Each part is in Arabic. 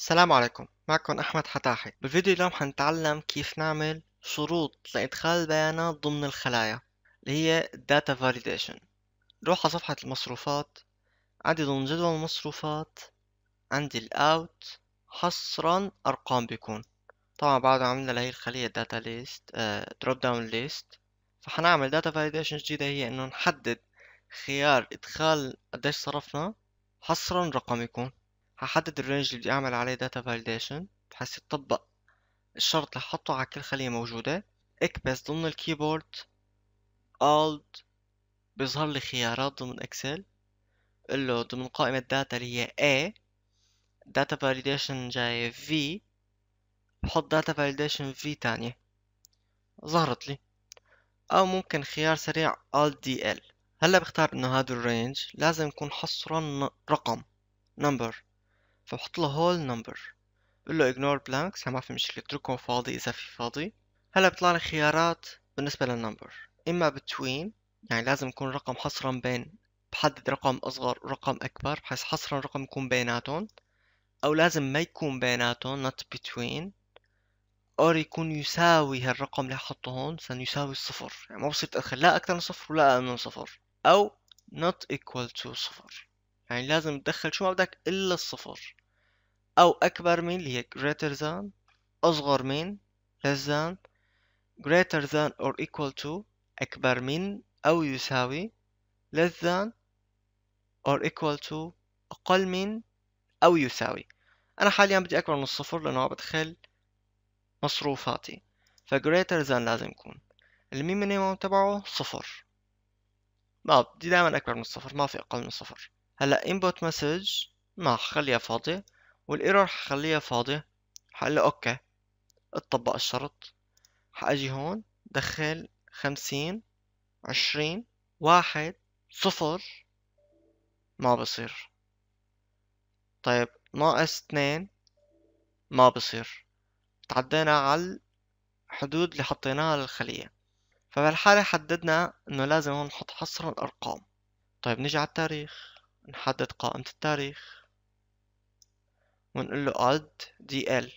السلام عليكم معكم أحمد حتاحي بالفيديو اليوم حنتعلم كيف نعمل شروط لإدخال البيانات ضمن الخلايا اللي هي Data Validation نروح على صفحة المصروفات عندي ضمن جدول المصروفات عندي الأوت حصرا أرقام بيكون طبعا بعد ما عملنا لهي الخلية Data List آه, Drop Down List فحنعمل Data Validation جديدة هي إنه نحدد خيار إدخال قديش صرفنا حصرا رقم يكون هحدد الرينج اللي بدي اعمل عليه داتا فاليديشن بحيث يطبق الشرط اللي حطه على كل خلية موجودة اكبس ضمن الكيبورد Alt بيظهر لي خيارات ضمن اكسل بقول له ضمن قائمة داتا اللي هي A داتا فاليديشن جاية V بحط داتا فاليديشن V تانية ظهرت لي او ممكن خيار سريع Alt DL هلا بختار انه هذا الرينج لازم يكون حصرا رقم نمبر فبحط له هول نمبر بقول له ignore blanks ما في مشكلة اتركهم فاضي إذا في فاضي هلا بيطلع لي خيارات بالنسبة للنمبر إما between يعني لازم يكون رقم حصرا بين بحدد رقم أصغر ورقم أكبر بحيث حصرا رقم يكون بيناتهم أو لازم ما يكون بيناتهم not between or يكون يساوي هالرقم اللي حطه هون مثلا يساوي الصفر يعني ما بصير تدخل لا أكثر من صفر ولا أقل من صفر أو not equal to صفر يعني لازم تدخل شو ما بدك إلا الصفر أو أكبر من اللي هي greater than أصغر من less than greater than or equal to أكبر من أو يساوي less than or equal to أقل من أو يساوي أنا حاليا بدي أكبر من الصفر لأنه بدخل مصروفاتي ف greater than لازم يكون المينيموم تبعه صفر ما بدي دائما أكبر من الصفر ما في أقل من الصفر هلا input message ما خليها فاضية والايرور هخليها فاضية هقول له اوكي اطبق الشرط هاجي هون دخل خمسين عشرين واحد صفر ما بصير طيب ناقص اثنين ما بصير تعدينا على الحدود اللي حطيناها للخلية فبالحالة حددنا انه لازم نحط حصر الارقام طيب نيجي على التاريخ نحدد قائمة التاريخ ونقول له add dl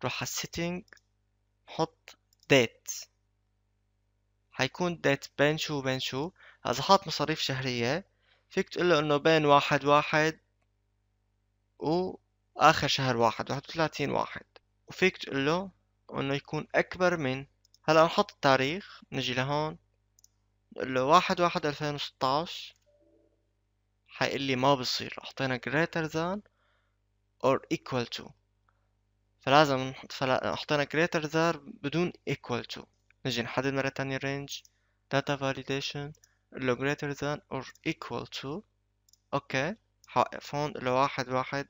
نروح على setting نحط date هيكون date بين شو بين شو إذا حاط مصاريف شهرية فيك تقول له إنه بين واحد واحد وآخر شهر واحد واحد وثلاثين واحد وفيك تقول له إنه يكون أكبر من هلا نحط التاريخ نجي لهون نقول له واحد واحد ألفين وستاش حيقول لي ما بصير حطينا greater than or equal to فلازم نحط فلا حطينا greater than بدون equal to نجي نحدد مرة تانية range data validation لو greater than or equal to اوكي حوقف هون لو واحد واحد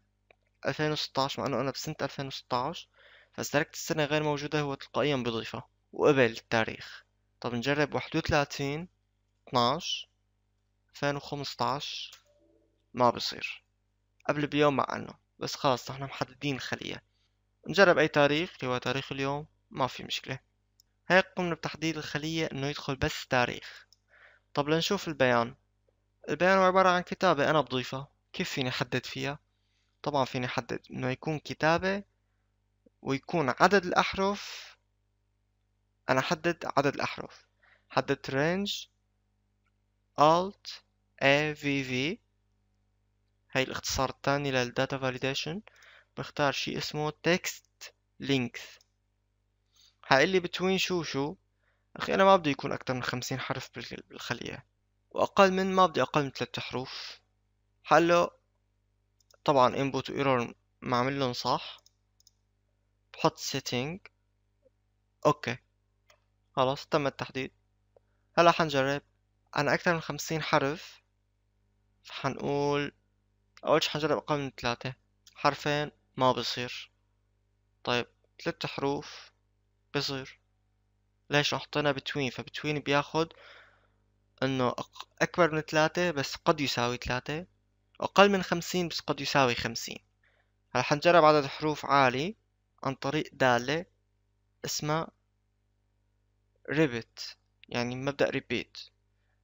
2016 مع انه انا بسنة 2016 وستاشر فاستركت السنة غير موجودة هو تلقائيا بضيفها وقبل التاريخ طب نجرب 31 12 2015 ما بصير قبل بيوم مع انه بس خلاص احنا محددين الخلية نجرب أي تاريخ اللي هو تاريخ اليوم ما في مشكلة هيك قمنا بتحديد الخلية إنه يدخل بس تاريخ طب لنشوف البيان البيان هو عبارة عن كتابة أنا بضيفها كيف فيني أحدد فيها طبعا فيني أحدد إنه يكون كتابة ويكون عدد الأحرف أنا أحدد عدد الأحرف حددت range alt a v v هاي الاختصار الثاني للداتا فاليديشن بختار شيء اسمه text length حقلي بتوين شو شو اخي انا ما بده يكون اكتر من خمسين حرف بالخلية واقل من ما بدي اقل من ثلاثة حروف حله طبعا input و error معمل لهم صح بحط setting اوكي خلاص تم التحديد هلا حنجرب انا اكتر من خمسين حرف فحنقول اول شي حنجرب اقل من ثلاثة حرفين ما بصير طيب ثلاث حروف بصير ليش حطينا بتوين فبتوين بياخد انه اكبر من ثلاثة بس قد يساوي ثلاثة اقل من خمسين بس قد يساوي خمسين هلا حنجرب عدد حروف عالي عن طريق دالة اسمها ريبت يعني مبدأ ريبيت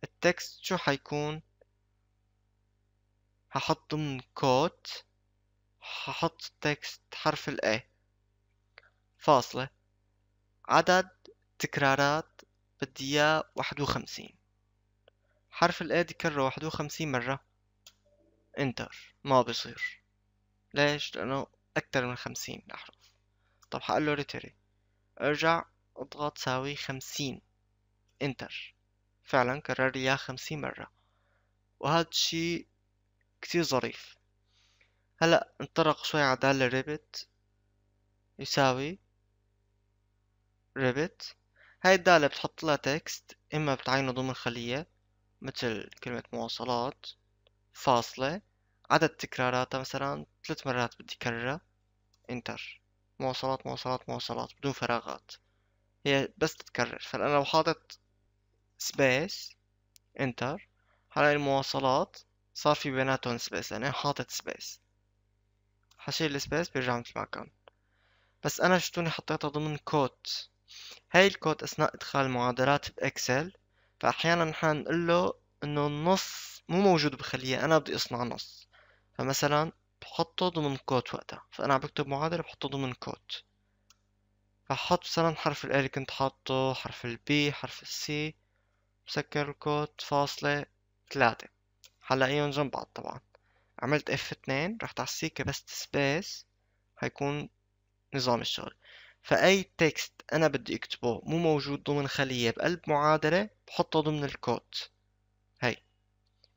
التكست شو حيكون هحط كوت هحط تكست حرف ال A فاصلة عدد تكرارات بدي اياه واحد وخمسين حرف ال A تكرره واحد وخمسين مرة انتر ما بصير ليش لانه اكتر من خمسين احرف طب حقله له ريتري ارجع اضغط ساوي خمسين انتر فعلا كرر لي خمسين مرة وهذا الشي كتير ظريف هلا نطرق شوي على دال ريبت يساوي ريبت هاي الدالة بتحط لها تكست إما بتعينه ضمن خلية مثل كلمة مواصلات فاصلة عدد تكراراتها مثلا ثلاث مرات بدي كررها انتر مواصلات مواصلات مواصلات بدون فراغات هي بس تتكرر فأنا لو حاطط سبيس انتر هاي المواصلات صار في بيناتهم سبيس يعني حاطط سبيس حشيل السبيس بيرجع مثل ما كان بس أنا شفتوني حطيتها ضمن كوت هاي الكود أثناء إدخال المعادلات بإكسل فأحيانا نحن نقول له إنه النص مو موجود بخلية أنا بدي أصنع نص فمثلا بحطه ضمن كوت وقتها فأنا عم بكتب معادلة بحطه ضمن كوت فحط مثلا حرف ال اللي كنت حاطه حرف ال B حرف السي بسكر الكود فاصلة ثلاثة ايون جنب بعض طبعا عملت اف 2 رحت على السيكة بس سبيس هيكون نظام الشغل فأي تكست أنا بدي أكتبه مو موجود ضمن خلية بقلب معادلة بحطه ضمن الكود هي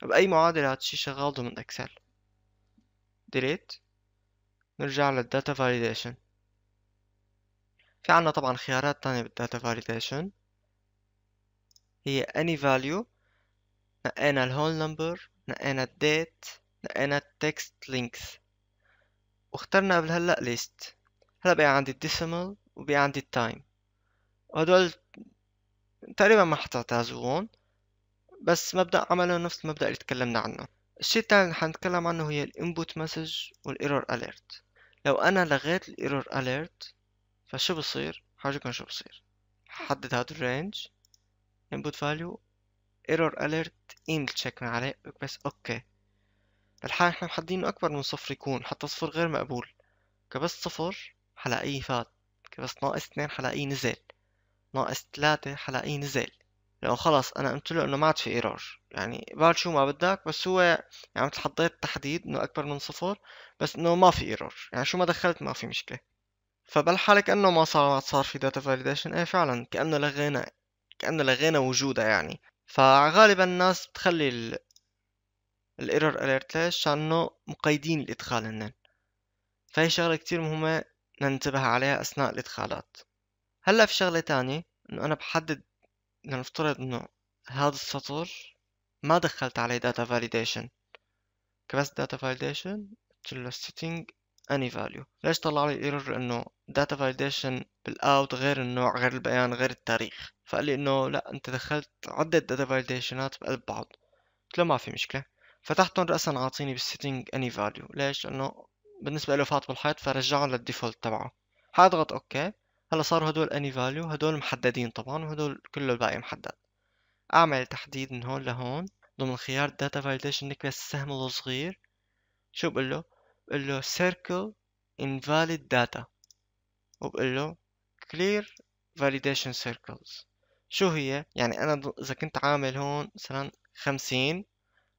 بأي معادلة هاد هادشي شغال ضمن اكسل ديليت نرجع للداتا فاليديشن في عنا طبعا خيارات تانية بالداتا فاليديشن هي اني فاليو نقينا الهول نمبر نقينا الديت نقينا التكست لينكس واخترنا قبل هلا ليست هلا بقى عندي الديسيمال وبقى عندي التايم وهدول تقريبا ما حتعتازوهم بس مبدأ عمله نفس المبدأ اللي تكلمنا عنه الشيء الثاني اللي حنتكلم عنه هي الانبوت مسج والايرور اليرت لو انا لغيت الايرور اليرت فشو بصير هورجيكم شو بصير حدد هذا الرينج input value error alert ايمج تشيك ما عليه بس اوكي الحال احنا محددين اكبر من صفر يكون حتى صفر غير مقبول كبس صفر حلاقيه فات كبس ناقص اثنين حلاقيه نزل ناقص ثلاثة حلاقيه نزل لأنه خلص أنا قلت له إنه ما عاد في إيرور يعني بعد شو ما بدك بس هو يعني مثل حطيت تحديد إنه أكبر من صفر بس إنه ما في إيرور يعني شو ما دخلت ما في مشكلة فبالحالة كأنه ما صار ما صار في داتا فاليديشن إيه فعلا كأنه لغينا كأنه لغينا وجودها يعني فغالبا الناس بتخلي ال الايرور اليرت ليش لانه مقيدين الادخال هنن فهي شغله كتير مهمه ننتبه عليها اثناء الادخالات هلا في شغله تانية انه انا بحدد لنفترض انه هذا السطر ما دخلت عليه داتا فاليديشن كبس داتا فاليديشن قلت له setting any value ليش طلع لي ايرور انه داتا فاليديشن بالاوت غير النوع غير البيان غير التاريخ فقال لي انه لا انت دخلت عدة داتا فاليديشنات بقلب بعض قلت له ما في مشكلة فتحتهم رأسا عاطيني بالسيتنج اني فاليو ليش لانه بالنسبة له فات بالحيط فرجعهم للديفولت تبعه حاضغط اوكي هلا صاروا هدول اني فاليو هدول محددين طبعا وهدول كله الباقي محدد اعمل تحديد من هون لهون ضمن خيار داتا فاليديشن نكبس السهم الصغير شو بقول له بقول له circle invalid data وبقول له clear validation circles شو هي؟ يعني أنا إذا كنت عامل هون مثلا خمسين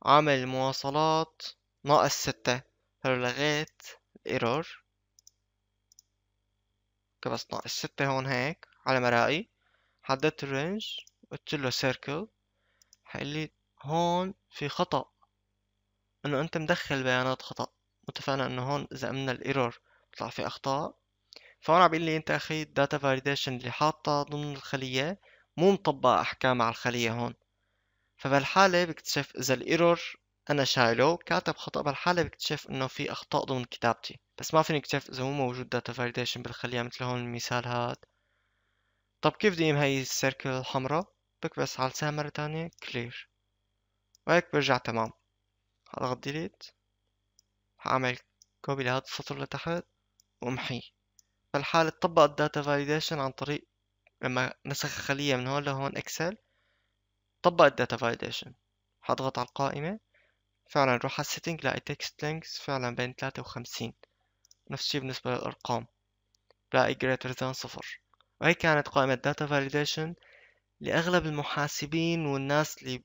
عامل المواصلات ناقص ستة فلو لغيت الإيرور كبس ناقص ستة هون هيك على مرائي حددت الرينج قلت له سيركل حقال هون في خطأ انه انت مدخل بيانات خطأ اتفقنا انه هون اذا قمنا الايرور بيطلع في اخطاء فهون عم بيقول لي انت اخي الداتا فاليديشن اللي حاطه ضمن الخلية مو مطبق أحكام على الخلية هون فبالحالة بكتشف إذا الإيرور أنا شايله كاتب خطأ بالحالة بكتشف إنه في أخطاء ضمن كتابتي بس ما فيني اكتشف إذا مو موجود داتا فاليديشن بالخلية مثل هون المثال هاد طب كيف بدي هاي السيركل الحمراء بكبس على السهم مرة تانية كلير وهيك برجع تمام هضغط ديليت هعمل كوبي لهاد السطر لتحت وامحيه بالحالة طبق الداتا فاليديشن عن طريق لما نسخ خلية من هون لهون اكسل طبق الداتا فاليديشن حضغط على القائمة فعلا روح على السيتنج لاقي تكست لينكس فعلا بين تلاتة وخمسين نفس الشي بالنسبة للأرقام بلاقي greater than صفر وهي كانت قائمة data validation لأغلب المحاسبين والناس اللي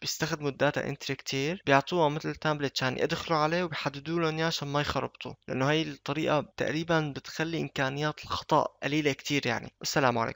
بيستخدموا الداتا انتري كتير بيعطوها مثل تابلت عشان يدخلوا عليه وبيحددوا لهم اياه عشان ما يخربطوا لانه هي الطريقه تقريبا بتخلي امكانيات الخطا قليله كتير يعني والسلام عليكم